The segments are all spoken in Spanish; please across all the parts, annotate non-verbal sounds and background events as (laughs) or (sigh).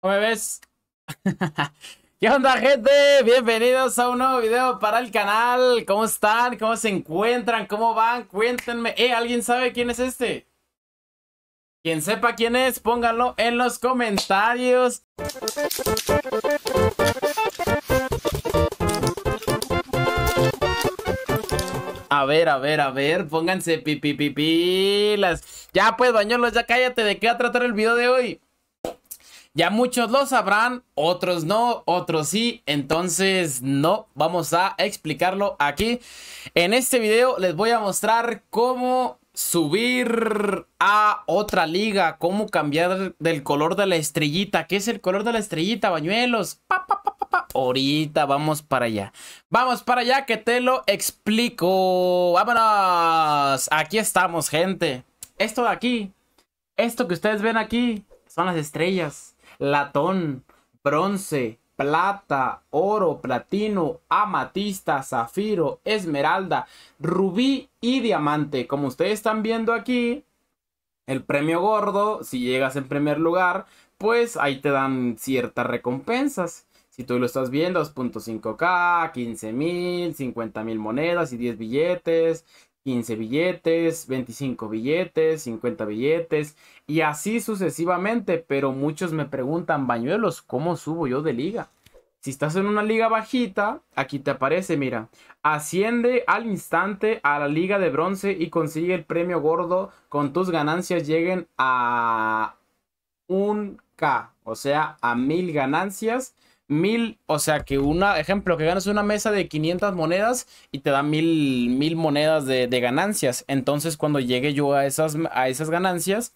¿Cómo me ves? (laughs) ¿Qué onda gente? Bienvenidos a un nuevo video para el canal. ¿Cómo están? ¿Cómo se encuentran? ¿Cómo van? Cuéntenme. ¿Eh? ¿Alguien sabe quién es este? Quien sepa quién es, pónganlo en los comentarios. A ver, a ver, a ver, pónganse pipipipilas. Ya pues, bañolos, ya cállate, ¿de qué va a tratar el video de hoy? Ya muchos lo sabrán, otros no, otros sí, entonces no, vamos a explicarlo aquí. En este video les voy a mostrar cómo subir a otra liga, cómo cambiar del color de la estrellita. ¿Qué es el color de la estrellita, bañuelos? Pa, Ahorita vamos para allá. Vamos para allá que te lo explico. Vámonos. Aquí estamos, gente. Esto de aquí, esto que ustedes ven aquí, son las estrellas latón, bronce, plata, oro, platino, amatista, zafiro, esmeralda, rubí y diamante. Como ustedes están viendo aquí, el premio gordo, si llegas en primer lugar, pues ahí te dan ciertas recompensas. Si tú lo estás viendo, 2.5K, 15.000, 50.000 monedas y 10 billetes, 15 billetes, 25 billetes, 50 billetes y así sucesivamente. Pero muchos me preguntan, Bañuelos, ¿cómo subo yo de liga? Si estás en una liga bajita, aquí te aparece, mira, asciende al instante a la liga de bronce y consigue el premio gordo. Con tus ganancias lleguen a un K, o sea, a mil ganancias mil, o sea que una, ejemplo, que ganas una mesa de 500 monedas y te da mil, mil monedas de, ganancias. Entonces cuando llegue yo a esas, a esas ganancias,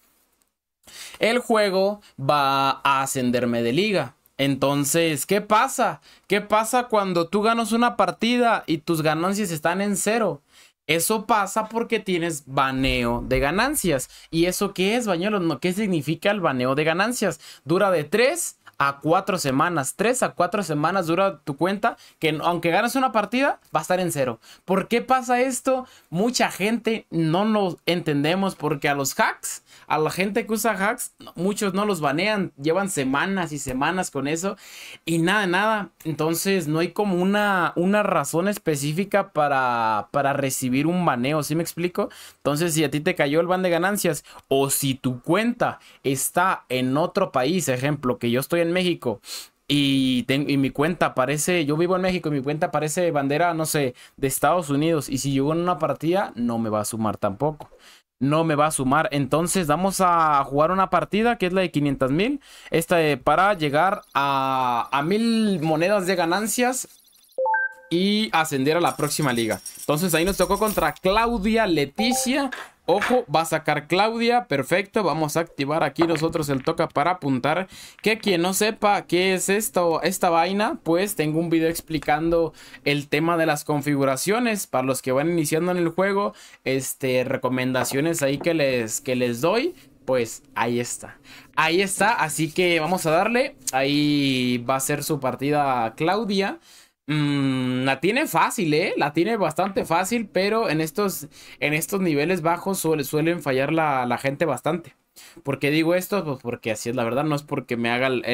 el juego va a ascenderme de liga. Entonces, ¿qué pasa? ¿Qué pasa cuando tú ganas una partida y tus ganancias están en cero? Eso pasa porque tienes baneo de ganancias. ¿Y eso qué es, Bañuelos? ¿Qué significa el baneo de ganancias? Dura de 3 a cuatro semanas. Tres a cuatro semanas dura tu cuenta, que aunque ganas una partida, va a estar en cero. ¿Por qué pasa esto? Mucha gente no lo entendemos porque a los hacks, a la gente que usa hacks, muchos no los banean, llevan semanas y semanas con eso y nada, nada. Entonces no hay como una, una razón específica para, para recibir un baneo, ¿si me explico? Entonces si a ti te cayó el ban de ganancias o si tu cuenta está en otro país, ejemplo, que yo estoy en México y, tengo, mi cuenta parece, yo vivo en México y mi cuenta parece bandera, no sé, de Estados Unidos y si yo en una partida no me va a sumar tampoco. No me va a sumar. Entonces vamos a jugar una partida que es la de 500 mil. Esta de, para llegar a, a mil monedas de ganancias y ascender a la próxima liga. Entonces ahí nos tocó contra Claudia Leticia Ojo, va a sacar Claudia, perfecto, vamos a activar aquí nosotros el toca para apuntar Que quien no sepa qué es esto, esta vaina, pues tengo un video explicando el tema de las configuraciones Para los que van iniciando en el juego, este, recomendaciones ahí que les, que les doy pues ahí está. Ahí está, así que vamos a darle. Ahí va a ser su partida Claudia. Mm, la tiene fácil, ¿eh? La tiene bastante fácil, pero en estos, en estos niveles bajos suele, suelen fallar la, la, gente bastante. ¿Por qué digo esto? Pues porque así es la verdad, no es porque me haga el,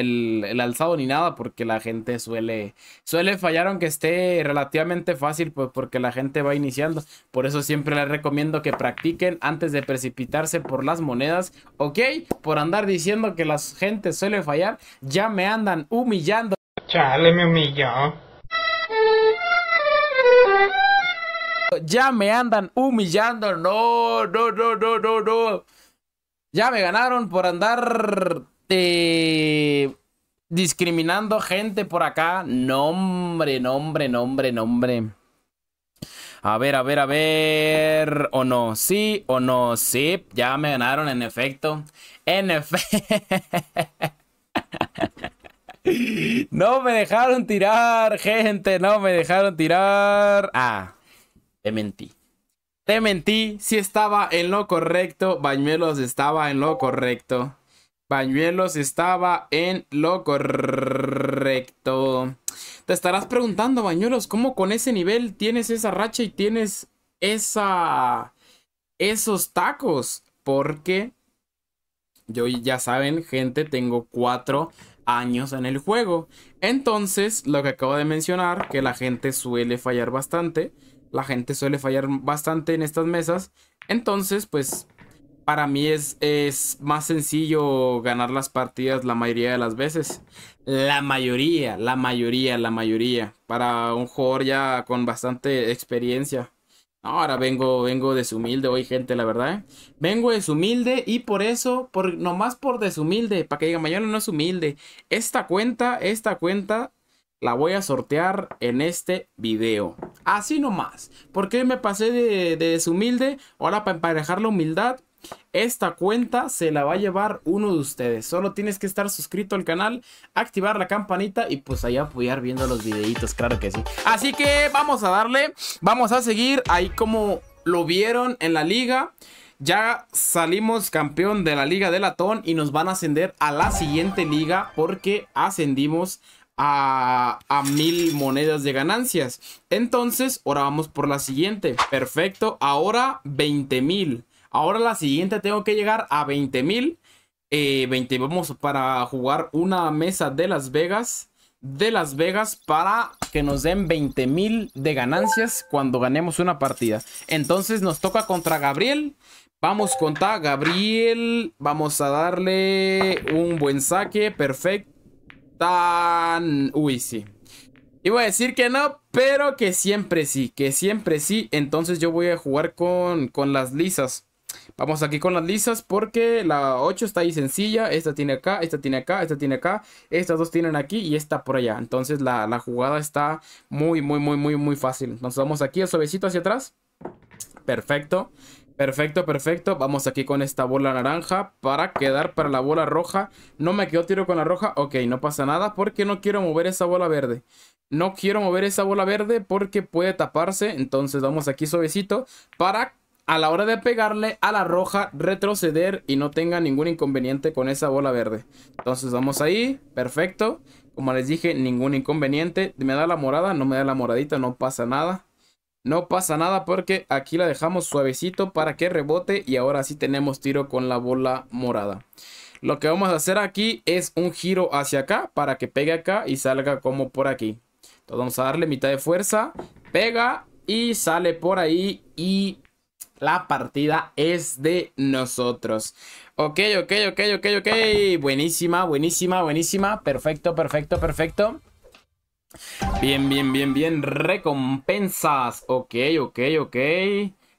el, alzado ni nada, porque la gente suele, suele fallar aunque esté relativamente fácil, pues porque la gente va iniciando. Por eso siempre les recomiendo que practiquen antes de precipitarse por las monedas, ¿ok? Por andar diciendo que la gente suele fallar, ya me andan humillando. Chale, me humilló. Ya me andan humillando. No, no, no, no, no, Ya me ganaron por andar eh, discriminando gente por acá. Nombre, nombre, nombre, nombre. A ver, a ver, a ver. ¿O no? ¿Sí o no? Sí. Ya me ganaron, en efecto. En efecto. (laughs) No me dejaron tirar, gente. No me dejaron tirar. Ah. Te mentí. Te mentí, si estaba en lo correcto. Bañuelos estaba en lo correcto. Bañuelos estaba en lo correcto. Te estarás preguntando, Bañuelos, ¿cómo con ese nivel tienes esa racha y tienes esa esos tacos? Porque yo ya saben, gente, tengo cuatro años en el juego. Entonces, lo que acabo de mencionar, que la gente suele fallar bastante la gente suele fallar bastante en estas mesas. Entonces, pues para mí es, es, más sencillo ganar las partidas la mayoría de las veces. La mayoría, la mayoría, la mayoría. Para un jugador ya con bastante experiencia. Ahora vengo, vengo deshumilde hoy, gente, la verdad. ¿eh? Vengo deshumilde y por eso, por, nomás por deshumilde, para que digan, mañana no es humilde. Esta cuenta, esta cuenta la voy a sortear en este video. Así nomás. Porque me pasé de, deshumilde. Ahora para emparejar la humildad. Esta cuenta se la va a llevar uno de ustedes. Solo tienes que estar suscrito al canal, activar la campanita y pues ahí apoyar viendo los videitos, claro que sí. Así que vamos a darle, vamos a seguir ahí como lo vieron en la liga. Ya salimos campeón de la liga de latón y nos van a ascender a la siguiente liga porque ascendimos a, mil monedas de ganancias. Entonces, ahora vamos por la siguiente. Perfecto, ahora 20 mil. Ahora la siguiente tengo que llegar a 20 mil. 20, eh, vamos para jugar una mesa de Las Vegas. De Las Vegas para que nos den 20 mil de ganancias cuando ganemos una partida. Entonces nos toca contra Gabriel. Vamos contra Gabriel. Vamos a darle un buen saque. Perfecto tan... Uy, sí. voy a decir que no, pero que siempre sí, que siempre sí. Entonces yo voy a jugar con, las lisas. Vamos aquí con las lisas porque la 8 está ahí sencilla. Esta tiene acá, esta tiene acá, esta tiene acá. Estas dos tienen aquí y esta por allá. Entonces la, la jugada está muy, muy, muy, muy, muy fácil. Entonces vamos aquí, el suavecito hacia atrás. Perfecto. Perfecto, perfecto. Vamos aquí con esta bola naranja para quedar para la bola roja. No me quedo tiro con la roja. Ok, no pasa nada porque no quiero mover esa bola verde. No quiero mover esa bola verde porque puede taparse. Entonces vamos aquí suavecito para a la hora de pegarle a la roja, retroceder y no tenga ningún inconveniente con esa bola verde. Entonces vamos ahí, perfecto. Como les dije, ningún inconveniente. Me da la morada, no me da la moradita, no pasa nada. No pasa nada porque aquí la dejamos suavecito para que rebote y ahora sí tenemos tiro con la bola morada. Lo que vamos a hacer aquí es un giro hacia acá para que pegue acá y salga como por aquí. Entonces vamos a darle mitad de fuerza, pega y sale por ahí y la partida es de nosotros. Ok, ok, ok, ok, ok. Buenísima, buenísima, buenísima. Perfecto, perfecto, perfecto. Bien, bien, bien, bien. Recompensas. Ok, ok, ok.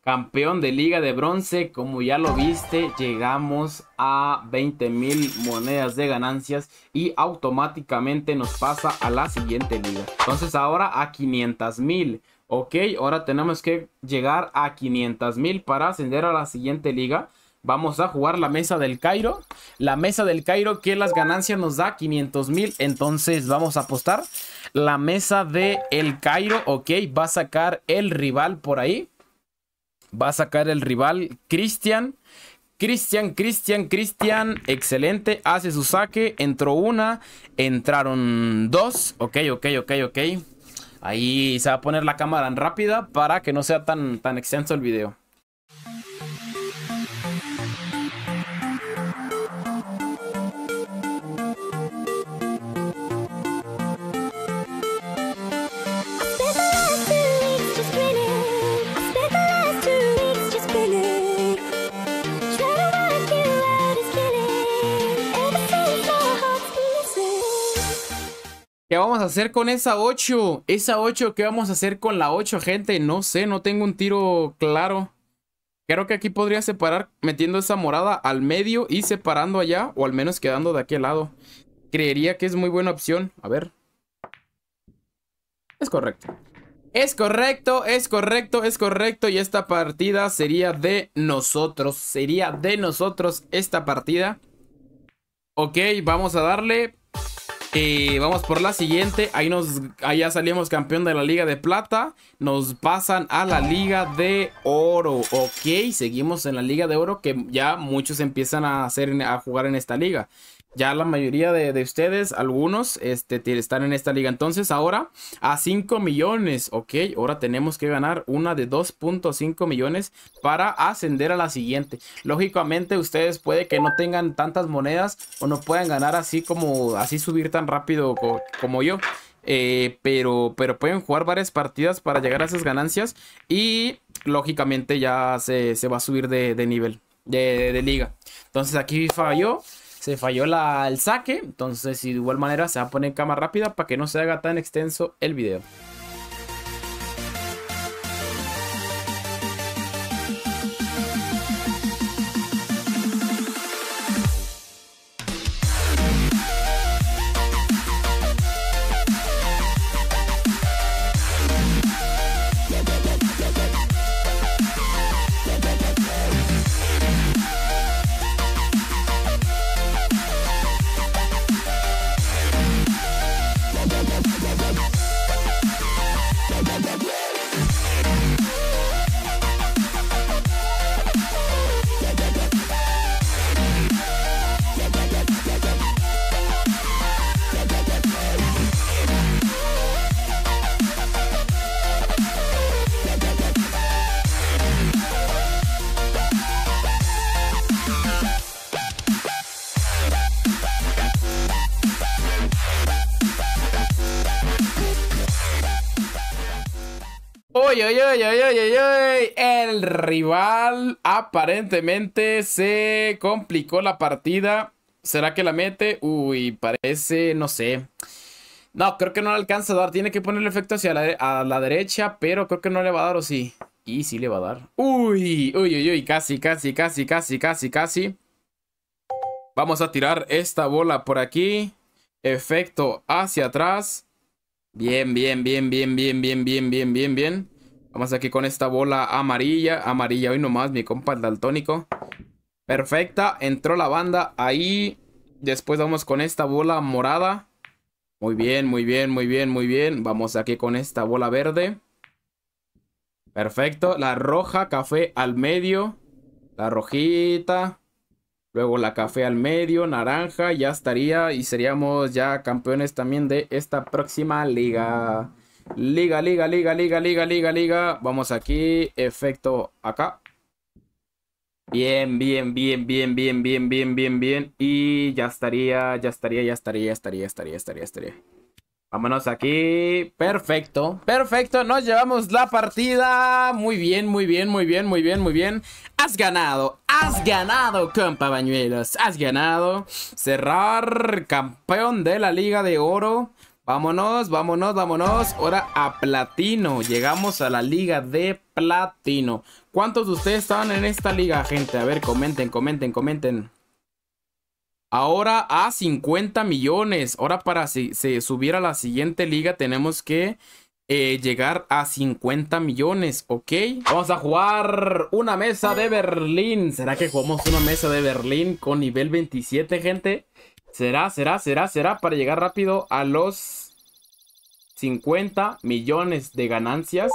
Campeón de liga de bronce. Como ya lo viste, llegamos a 20 mil monedas de ganancias. Y automáticamente nos pasa a la siguiente liga. Entonces ahora a 500 mil. Ok, ahora tenemos que llegar a 500 mil para ascender a la siguiente liga. Vamos a jugar la mesa del Cairo. La mesa del Cairo que las ganancias nos da 500 mil. Entonces vamos a apostar la mesa de El Cairo, ok, va a sacar el rival por ahí. Va a sacar el rival Cristian. Cristian, Cristian, Cristian, excelente, hace su saque, entró una, entraron dos, ok, ok, ok, ok. Ahí se va a poner la cámara en rápida para que no sea tan, tan extenso el video. ¿Qué vamos a hacer con esa 8? Esa 8, ¿qué vamos a hacer con la 8, gente? No sé, no tengo un tiro claro. Creo que aquí podría separar metiendo esa morada al medio y separando allá. O al menos quedando de aquel lado. Creería que es muy buena opción. A ver. Es correcto. Es correcto, es correcto, es correcto. Y esta partida sería de nosotros. Sería de nosotros esta partida. Ok, vamos a darle vamos por la siguiente. Ahí nos, allá salimos campeón de la Liga de Plata. Nos pasan a la Liga de Oro. Ok, seguimos en la Liga de Oro que ya muchos empiezan a, hacer, a jugar en esta liga. Ya la mayoría de, ustedes, algunos, este, están en esta liga. Entonces ahora a 5 millones, ok. Ahora tenemos que ganar una de 2.5 millones para ascender a la siguiente. Lógicamente ustedes puede que no tengan tantas monedas o no puedan ganar así como, así subir tan rápido como, yo. Eh, pero, pero pueden jugar varias partidas para llegar a esas ganancias y lógicamente ya se, va a subir de, nivel, de, liga. Entonces aquí yo se falló el saque. Entonces, de igual manera, se va a poner cama rápida para que no se haga tan extenso el video. el rival aparentemente se complicó la partida. ¿Será que la mete? Uy, parece, no sé. No, creo que no le alcanza a dar. Tiene que poner el efecto hacia la, la derecha, pero creo que no le va a dar o sí. Y sí le va a dar. Uy, uy, uy, uy. Casi, casi, casi, casi, casi, casi. Vamos a tirar esta bola por aquí. Efecto hacia atrás. Bien, bien, bien, bien, bien, bien, bien, bien, bien, bien. Vamos aquí con esta bola amarilla. Amarilla hoy nomás, mi compa daltónico. Perfecta, entró la banda ahí. Después vamos con esta bola morada. Muy bien, muy bien, muy bien, muy bien. Vamos aquí con esta bola verde. Perfecto, la roja, café al medio. La rojita. Luego la café al medio, naranja. Ya estaría y seríamos ya campeones también de esta próxima liga. Liga, liga, liga, liga, liga, liga, liga. Vamos aquí, efecto acá. Bien, bien, bien, bien, bien, bien, bien, bien, bien. Y ya estaría, ya estaría, ya estaría, ya estaría, estaría, estaría, estaría. Vámonos aquí. Perfecto, perfecto. Nos llevamos la partida. Muy bien, muy bien, muy bien, muy bien, muy bien. Has ganado, has ganado, compa Bañuelos. Has ganado. Cerrar campeón de la Liga de Oro. Vámonos, vámonos, vámonos. Ahora a platino. Llegamos a la liga de platino. ¿Cuántos de ustedes están en esta liga, gente? A ver, comenten, comenten, comenten. Ahora a 50 millones. Ahora para si se subiera a la siguiente liga tenemos que eh, llegar a 50 millones, ¿ok? Vamos a jugar una mesa de Berlín. ¿Será que jugamos una mesa de Berlín con nivel 27, gente? Será, será, será, será para llegar rápido a los 50 millones de ganancias.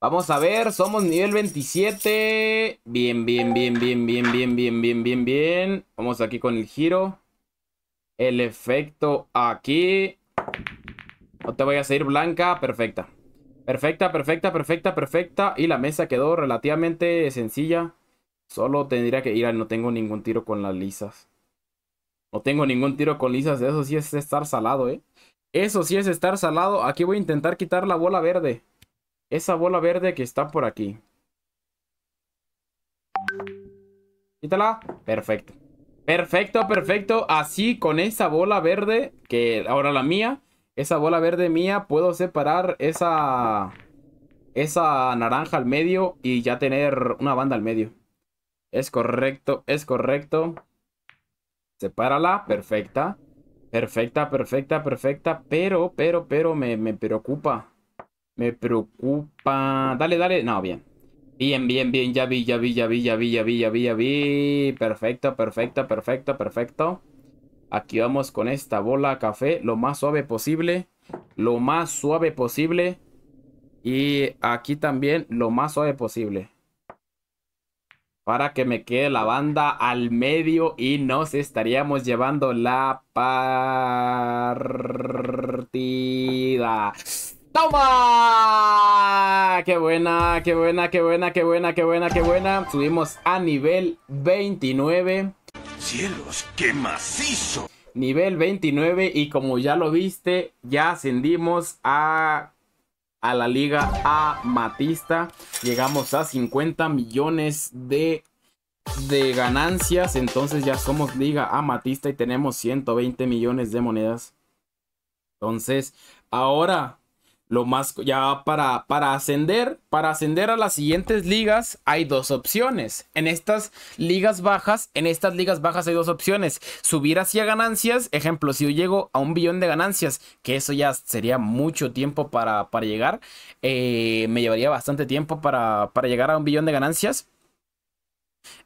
Vamos a ver, somos nivel 27. Bien, bien, bien, bien, bien, bien, bien, bien, bien, bien. Vamos aquí con el giro. El efecto aquí. No te voy a seguir blanca. Perfecta. Perfecta, perfecta, perfecta, perfecta. Y la mesa quedó relativamente sencilla. Solo tendría que ir al No tengo ningún tiro con las lisas. No tengo ningún tiro con lisas. Eso sí es estar salado, ¿eh? Eso sí es estar salado. Aquí voy a intentar quitar la bola verde. Esa bola verde que está por aquí. Quítala. Perfecto. Perfecto, perfecto. Así, con esa bola verde, que ahora la mía, esa bola verde mía, puedo separar esa, esa naranja al medio y ya tener una banda al medio. Es correcto, es correcto. Sepárala, perfecta. Perfecta, perfecta, perfecta. Pero, pero, pero me, preocupa. Me preocupa. Dale, dale. No, bien. Bien, bien, bien. Ya vi, ya vi, ya vi, ya vi, ya vi, ya vi, ya vi. Perfecto, perfecto, perfecto, perfecto. Aquí vamos con esta bola café. Lo más suave posible. Lo más suave posible. Y aquí también lo más suave posible para que me quede la banda al medio y nos estaríamos llevando la partida. ¡Toma! ¡Qué buena, qué buena, qué buena, qué buena, qué buena, qué buena! Subimos a nivel 29. ¡Cielos, qué macizo! Nivel 29 y como ya lo viste, ya ascendimos a a la liga amatista. Llegamos a 50 millones de, de ganancias. Entonces ya somos liga amatista y tenemos 120 millones de monedas. Entonces, ahora lo más, ya para, para ascender, para ascender a las siguientes ligas hay dos opciones. En estas ligas bajas, en estas ligas bajas hay dos opciones. Subir hacia ganancias, ejemplo, si yo llego a un billón de ganancias, que eso ya sería mucho tiempo para, llegar, eh, me llevaría bastante tiempo para, llegar a un billón de ganancias.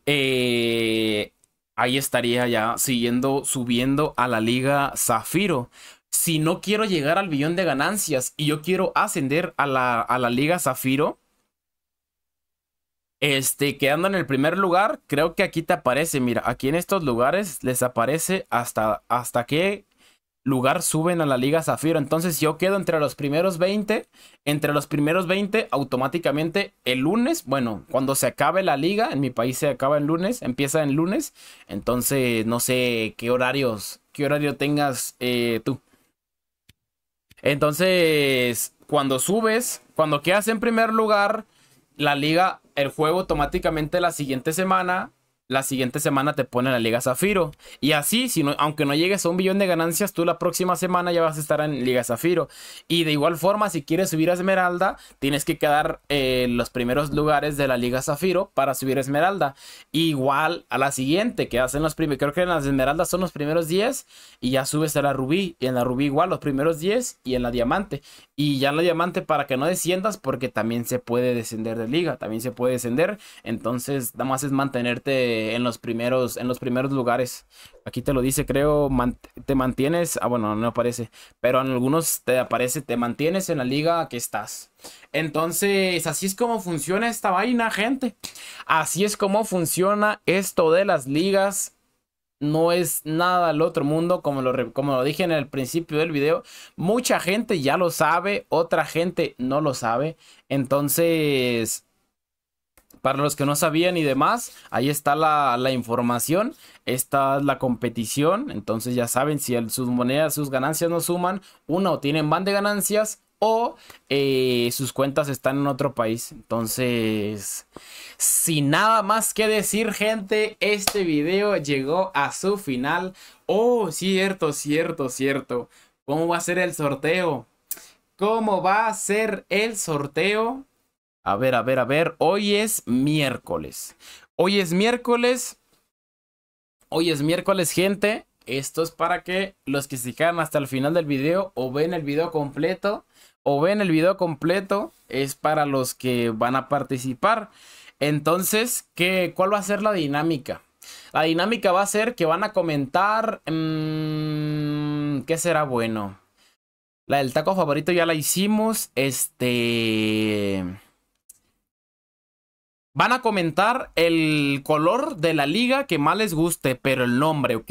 Eh, ahí estaría ya siguiendo, subiendo a la liga Zafiro si no quiero llegar al billón de ganancias y yo quiero ascender a la, Liga Zafiro, este, quedando en el primer lugar, creo que aquí te aparece, mira, aquí en estos lugares les aparece hasta, hasta qué lugar suben a la Liga Zafiro. Entonces yo quedo entre los primeros 20, entre los primeros 20 automáticamente el lunes, bueno, cuando se acabe la liga, en mi país se acaba el lunes, empieza el lunes, entonces no sé qué horarios, qué horario tengas eh, tú. Entonces, cuando subes, cuando quedas en primer lugar, la liga, el juego automáticamente la siguiente semana la siguiente semana te pone la Liga Zafiro. Y así, si no, aunque no llegues a un billón de ganancias, tú la próxima semana ya vas a estar en Liga Zafiro. Y de igual forma, si quieres subir a Esmeralda, tienes que quedar eh, en los primeros lugares de la Liga Zafiro para subir a Esmeralda. Igual a la siguiente, quedas en los primeros, creo que en las Esmeraldas son los primeros 10 y ya subes a la Rubí. Y en la Rubí igual los primeros 10 y en la Diamante. Y ya en la Diamante para que no desciendas, porque también se puede descender de liga, también se puede descender. Entonces, nada más es mantenerte eh, en, los primeros, en los primeros lugares. Aquí te lo dice, creo, te mantienes, ah bueno, no aparece, pero en algunos te aparece, te mantienes en la liga que estás. Entonces, así es como funciona esta vaina, gente. Así es como funciona esto de las ligas no es nada al otro mundo, como lo, como lo dije en el principio del video. Mucha gente ya lo sabe, otra gente no lo sabe. Entonces, para los que no sabían y demás, ahí está la, información. Esta es la competición. Entonces ya saben, si sus monedas, sus ganancias no suman, uno, tienen van de ganancias o eh, sus cuentas están en otro país. Entonces, sin nada más que decir, gente, este video llegó a su final. Oh, cierto, cierto, cierto. ¿Cómo va a ser el sorteo? ¿Cómo va a ser el sorteo? A ver, a ver, a ver. Hoy es miércoles. Hoy es miércoles. Hoy es miércoles, gente. Esto es para que los que se quedan hasta el final del video o ven el video completo o ven el video completo es para los que van a participar. Entonces, ¿qué, ¿cuál va a ser la dinámica? La dinámica va a ser que van a comentar... Mm, ¿Qué será bueno? La del taco favorito ya la hicimos. Este... Van a comentar el color de la liga que más les guste, pero el nombre, ¿ok?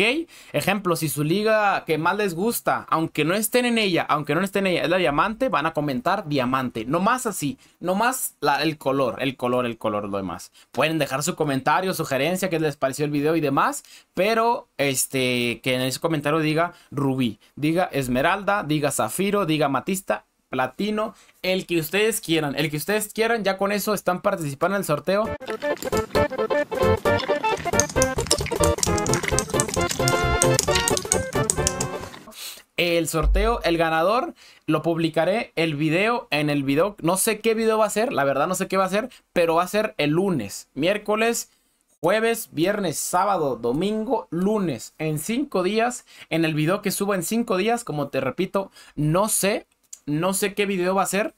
Ejemplo, si su liga que más les gusta, aunque no estén en ella, aunque no estén en ella, es la diamante, van a comentar diamante. No más así, no más el color, el color, el color, lo demás. Pueden dejar su comentario, sugerencia, qué les pareció el video y demás, pero este, que en ese comentario diga rubí, diga esmeralda, diga zafiro, diga matista, platino, el que ustedes quieran. El que ustedes quieran, ya con eso están participando en el sorteo. el sorteo, el ganador, lo publicaré el video en el video. No sé qué video va a ser, la verdad no sé qué va a ser, pero va a ser el lunes, miércoles, jueves, viernes, sábado, domingo, lunes, en cinco días. En el video que suba en cinco días, como te repito, no sé, no sé qué video va a ser.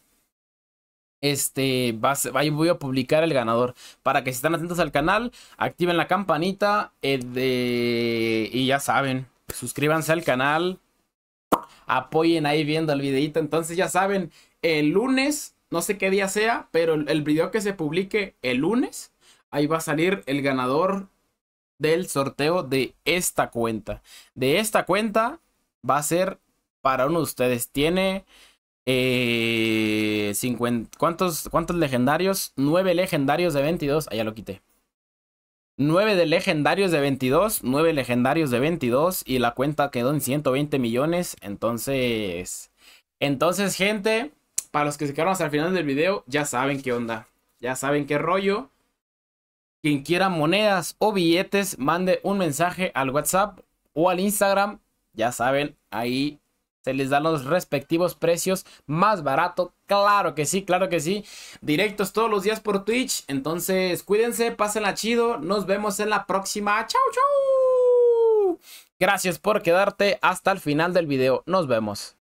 Este, va ahí voy a publicar el ganador. Para que si están atentos al canal, activen la campanita. de, y ya saben, suscríbanse al canal. Apoyen ahí viendo el videito. Entonces ya saben, el lunes, no sé qué día sea, pero el, el video que se publique el lunes, ahí va a salir el ganador del sorteo de esta cuenta. De esta cuenta va a ser para uno de ustedes. Tiene 50, eh, ¿cuántos, ¿Cuántos legendarios? 9 legendarios de 22. Ahí ya lo quité. 9 de legendarios de 22. 9 legendarios de 22. Y la cuenta quedó en 120 millones. Entonces. Entonces, gente. Para los que se quedaron hasta el final del video, ya saben qué onda. Ya saben qué rollo. Quien quiera monedas o billetes, mande un mensaje al WhatsApp o al Instagram. Ya saben, ahí se les dan los respectivos precios más barato. Claro que sí, claro que sí. Directos todos los días por Twitch. Entonces, cuídense, pásenla chido. Nos vemos en la próxima. Chau, chau. Gracias por quedarte hasta el final del video. Nos vemos.